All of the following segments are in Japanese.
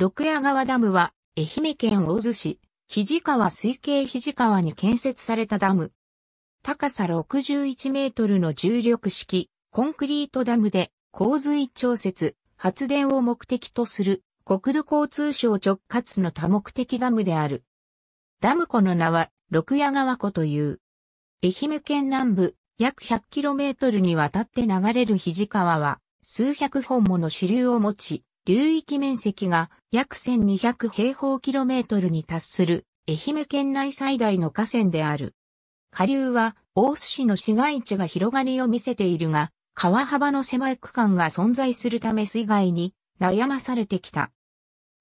六谷川ダムは、愛媛県大洲市、肘川水系肘川に建設されたダム。高さ61メートルの重力式、コンクリートダムで、洪水調節、発電を目的とする、国土交通省直轄の多目的ダムである。ダム湖の名は、六谷川湖という。愛媛県南部、約1 0 0トルにわたって流れる肘川は、数百本もの支流を持ち、流域面積が約1200平方キロメートルに達する愛媛県内最大の河川である。下流は大須市の市街地が広がりを見せているが、川幅の狭い区間が存在するため水害に悩まされてきた。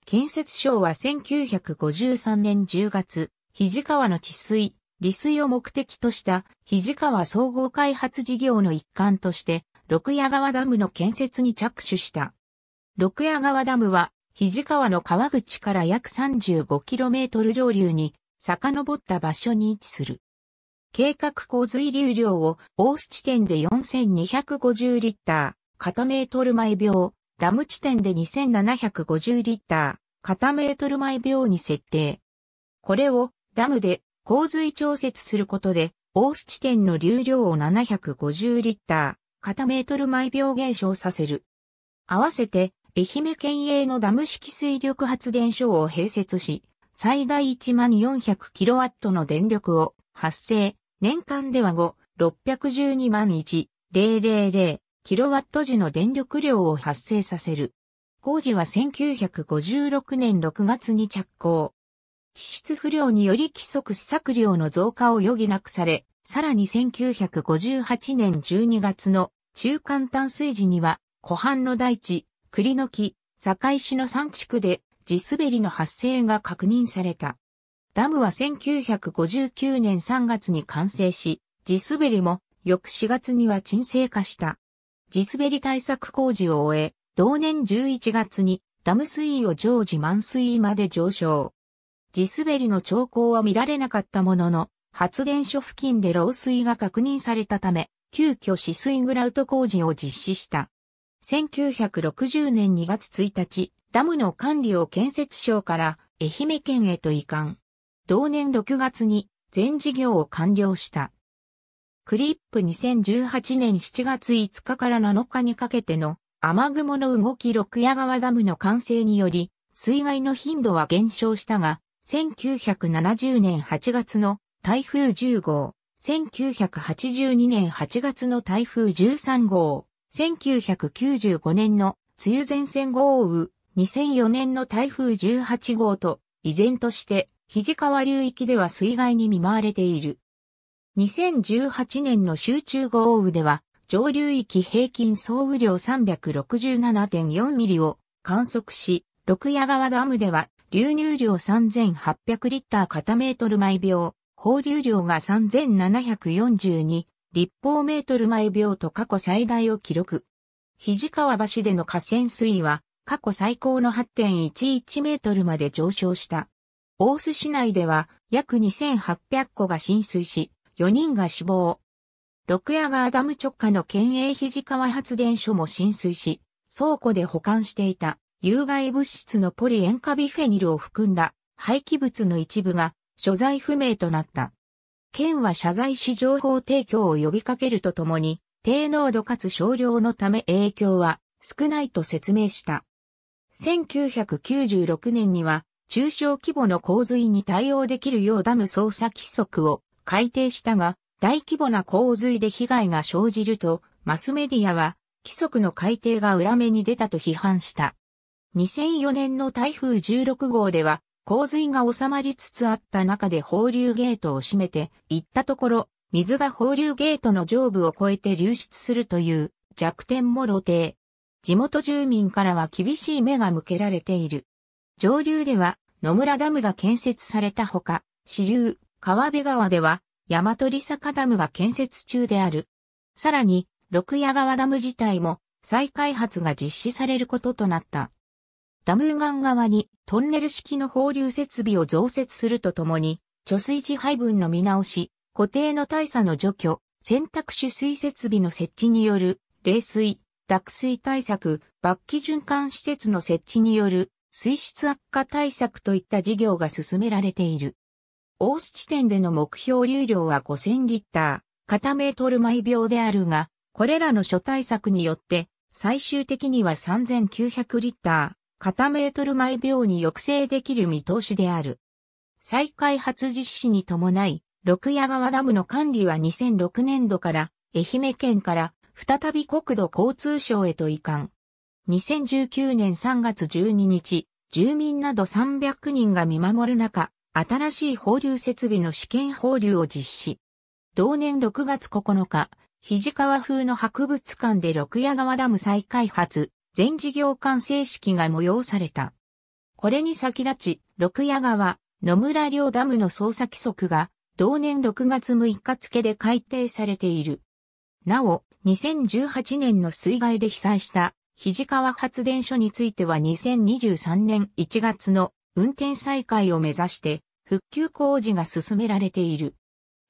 建設省は1953年10月、肘川の治水、利水を目的とした肘川総合開発事業の一環として、六谷川ダムの建設に着手した。六谷川ダムは、肘川の川口から約 35km 上流に遡った場所に位置する。計画洪水流量を大須地点で4250リッター、片メートル毎秒、ダム地点で2750リッター、片メートル毎秒に設定。これをダムで洪水調節することで、大須地点の流量を750リッター、片メートル毎秒減少させる。合わせて愛媛県営のダム式水力発電所を併設し、最大1万 400kW の電力を発生、年間では5、612万 1000kW 時の電力量を発生させる。工事は1956年6月に着工。地質不良により規則施策量の増加を余儀なくされ、さらに1958年12月の中間淡水時には、湖畔の大地、栗の木、堺市の3地区で地滑りの発生が確認された。ダムは1959年3月に完成し、地滑りも翌4月には沈静化した。地滑り対策工事を終え、同年11月にダム水位を常時満水位まで上昇。地滑りの兆候は見られなかったものの、発電所付近で漏水が確認されたため、急遽止水グラウト工事を実施した。1960年2月1日、ダムの管理を建設省から愛媛県へと移管。同年6月に全事業を完了した。クリップ2018年7月5日から7日にかけての雨雲の動き六夜川ダムの完成により、水害の頻度は減少したが、1970年8月の台風10号、1982年8月の台風13号、1995年の梅雨前線豪雨、2004年の台風18号と、依然として、肘川流域では水害に見舞われている。2018年の集中豪雨では、上流域平均総雨量367.4ミリを観測し、六谷川ダムでは流入量3800リッター片メートル毎秒、放流量が3742立方メートル毎秒と過去最大を記録。肘川橋での河川水位は過去最高の8.11メートルまで上昇した。大須市内では約2800戸が浸水し、4人が死亡。六夜川ダム直下の県営肘川発電所も浸水し、倉庫で保管していた有害物質のポリ塩化ビフェニルを含んだ廃棄物の一部が所在不明となった。県は謝罪し情報提供を呼びかけるとともに、低濃度かつ少量のため影響は少ないと説明した。1996年には、中小規模の洪水に対応できるようダム操作規則を改定したが、大規模な洪水で被害が生じると、マスメディアは、規則の改定が裏目に出たと批判した。2004年の台風16号では、洪水が収まりつつあった中で放流ゲートを閉めて行ったところ、水が放流ゲートの上部を越えて流出するという弱点も露呈。地元住民からは厳しい目が向けられている。上流では野村ダムが建設されたほか、支流、川辺川では、大和里坂ダムが建設中である。さらに、六谷川ダム自体も再開発が実施されることとなった。ダムーガン側にトンネル式の放流設備を増設するとともに、貯水池配分の見直し、固定の大差の除去、選択取水設備の設置による、冷水、濁水対策、罰気循環施設の設置による、水質悪化対策といった事業が進められている。大須地点での目標流量は5000リッター、片メートル毎秒であるが、これらの諸対策によって、最終的には3900リッター、片メートル毎秒に抑制できる見通しである。再開発実施に伴い、六谷川ダムの管理は2006年度から愛媛県から再び国土交通省へと移管。2019年3月12日、住民など300人が見守る中、新しい放流設備の試験放流を実施。同年6月9日、肘川風の博物館で六谷川ダム再開発、全事業完成式が催された。これに先立ち、六夜川、野村両ダムの捜査規則が、同年6月6日付で改定されている。なお、2018年の水害で被災した、肱川発電所については2023年1月の運転再開を目指して、復旧工事が進められている。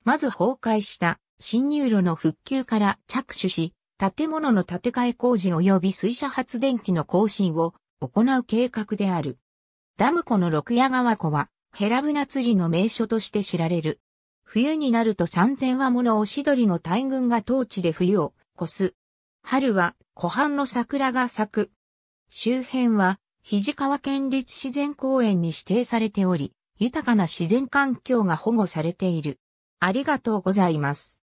まず崩壊した新入路の復旧から着手し、建物の建て替え工事及び水車発電機の更新を行う計画である。ダム湖の六夜川湖は、ヘラブナ釣りの名所として知られる。冬になると三千羽ものおしどりの大群が当地で冬を越す。春は湖畔の桜が咲く。周辺は肘川県立自然公園に指定されており、豊かな自然環境が保護されている。ありがとうございます。